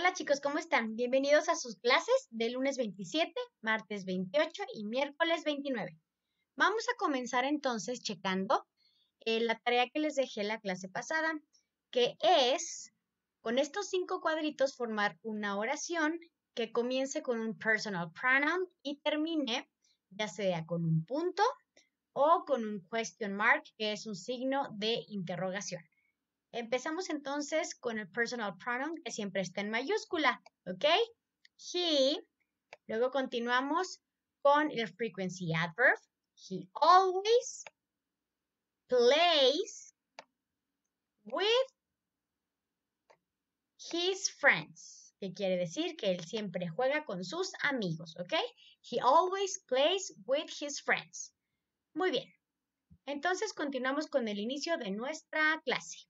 Hola chicos, ¿cómo están? Bienvenidos a sus clases de lunes 27, martes 28 y miércoles 29. Vamos a comenzar entonces checando eh, la tarea que les dejé la clase pasada, que es con estos cinco cuadritos formar una oración que comience con un personal pronoun y termine ya sea con un punto o con un question mark, que es un signo de interrogación. Empezamos entonces con el personal pronoun que siempre está en mayúscula, ¿ok? He. Luego continuamos con el frequency adverb. He always plays with his friends, que quiere decir que él siempre juega con sus amigos, ¿ok? He always plays with his friends. Muy bien. Entonces continuamos con el inicio de nuestra clase.